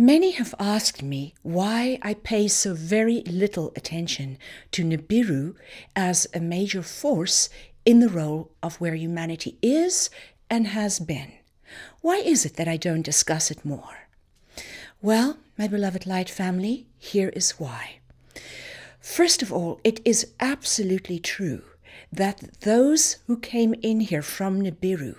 Many have asked me why I pay so very little attention to Nibiru as a major force in the role of where humanity is and has been. Why is it that I don't discuss it more? Well, my beloved Light family, here is why. First of all, it is absolutely true that those who came in here from Nibiru,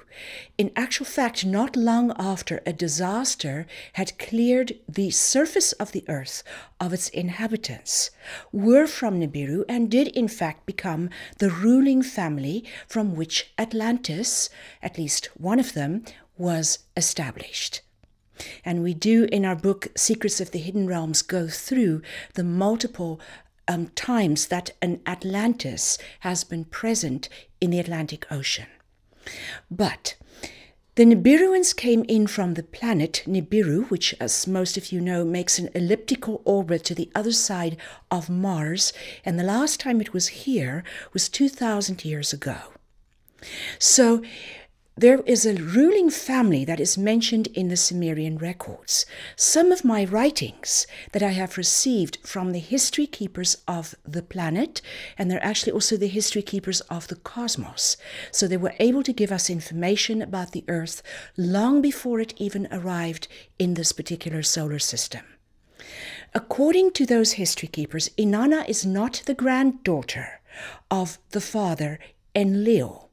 in actual fact, not long after a disaster had cleared the surface of the earth of its inhabitants, were from Nibiru and did in fact become the ruling family from which Atlantis, at least one of them, was established. And we do in our book Secrets of the Hidden Realms go through the multiple um, times that an Atlantis has been present in the Atlantic Ocean. But the Nibiruans came in from the planet Nibiru, which, as most of you know, makes an elliptical orbit to the other side of Mars, and the last time it was here was 2,000 years ago. So there is a ruling family that is mentioned in the Sumerian records. Some of my writings that I have received from the history keepers of the planet, and they're actually also the history keepers of the cosmos. So they were able to give us information about the Earth long before it even arrived in this particular solar system. According to those history keepers, Inanna is not the granddaughter of the father Enlil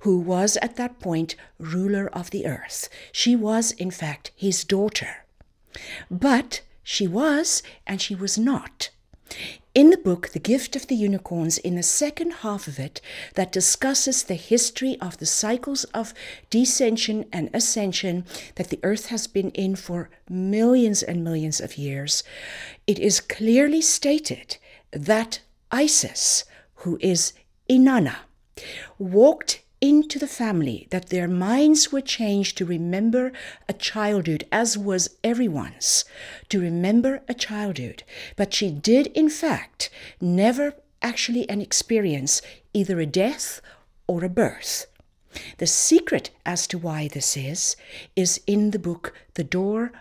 who was at that point ruler of the earth. She was, in fact, his daughter. But she was, and she was not. In the book, The Gift of the Unicorns, in the second half of it, that discusses the history of the cycles of descension and ascension that the earth has been in for millions and millions of years, it is clearly stated that Isis, who is Inanna, walked into the family, that their minds were changed to remember a childhood, as was everyone's, to remember a childhood. But she did, in fact, never actually an experience either a death or a birth. The secret as to why this is, is in the book The Door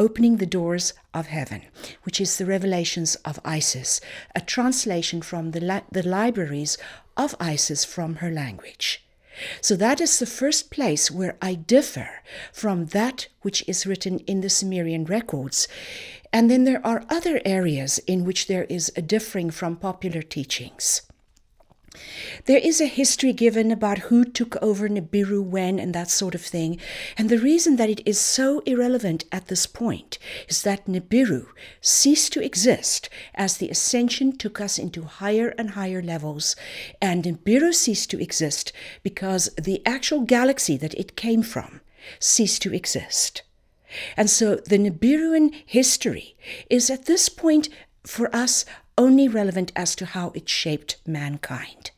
Opening the Doors of Heaven, which is the Revelations of Isis, a translation from the, li the libraries of Isis from her language. So that is the first place where I differ from that which is written in the Sumerian records. And then there are other areas in which there is a differing from popular teachings. There is a history given about who took over Nibiru when and that sort of thing, and the reason that it is so irrelevant at this point is that Nibiru ceased to exist as the ascension took us into higher and higher levels, and Nibiru ceased to exist because the actual galaxy that it came from ceased to exist. And so the Nibiruan history is at this point for us only relevant as to how it shaped mankind.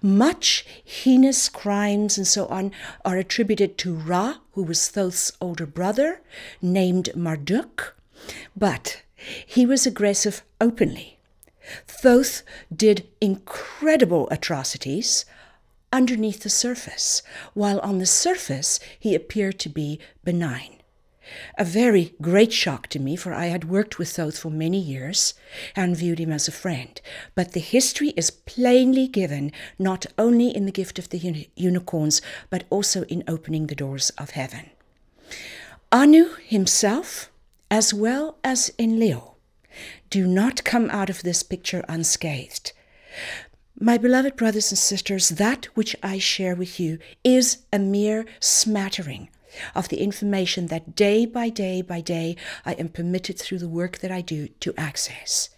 Much heinous crimes and so on are attributed to Ra, who was Thoth's older brother, named Marduk, but he was aggressive openly. Thoth did incredible atrocities underneath the surface, while on the surface he appeared to be benign. A very great shock to me, for I had worked with Thoth for many years and viewed him as a friend. But the history is plainly given not only in the gift of the uni unicorns, but also in opening the doors of heaven. Anu himself, as well as Enlil, do not come out of this picture unscathed. My beloved brothers and sisters, that which I share with you is a mere smattering of the information that day by day by day I am permitted through the work that I do to access.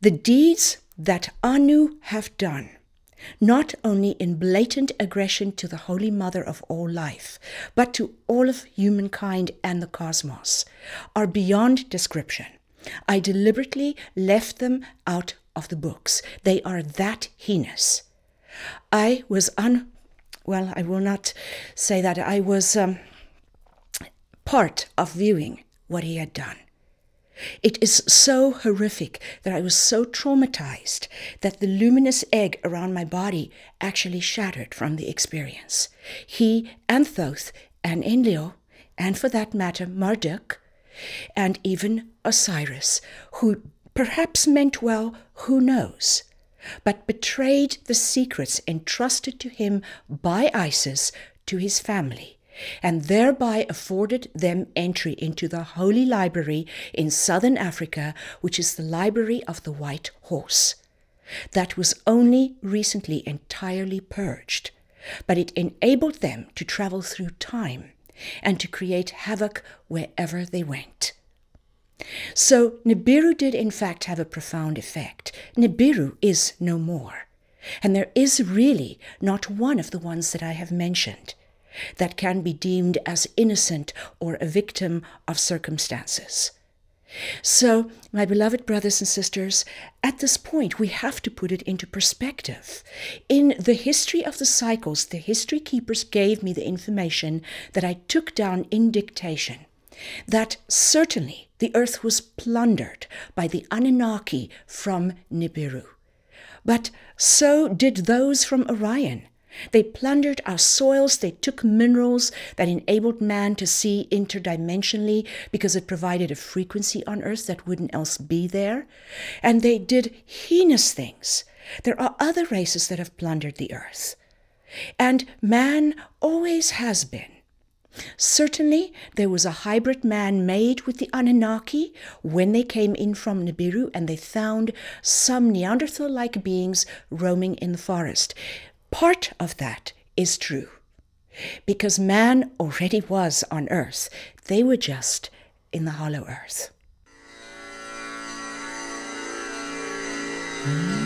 The deeds that Anu have done, not only in blatant aggression to the Holy Mother of all life, but to all of humankind and the cosmos, are beyond description. I deliberately left them out of the books. They are that heinous. I was un well, I will not say that I was um, part of viewing what he had done. It is so horrific that I was so traumatized that the luminous egg around my body actually shattered from the experience. He and Thoth and Enlil, and for that matter, Marduk, and even Osiris, who perhaps meant well, who knows, but betrayed the secrets entrusted to him by Isis to his family, and thereby afforded them entry into the Holy Library in southern Africa, which is the Library of the White Horse. That was only recently entirely purged, but it enabled them to travel through time and to create havoc wherever they went. So Nibiru did in fact have a profound effect. Nibiru is no more. And there is really not one of the ones that I have mentioned that can be deemed as innocent or a victim of circumstances. So, my beloved brothers and sisters, at this point we have to put it into perspective. In the history of the cycles, the history keepers gave me the information that I took down in dictation that certainly the earth was plundered by the Anunnaki from Nibiru. But so did those from Orion. They plundered our soils, they took minerals that enabled man to see interdimensionally because it provided a frequency on Earth that wouldn't else be there. And they did heinous things. There are other races that have plundered the Earth. And man always has been Certainly, there was a hybrid man made with the Anunnaki when they came in from Nibiru and they found some Neanderthal like beings roaming in the forest. Part of that is true because man already was on earth, they were just in the hollow earth. Mm.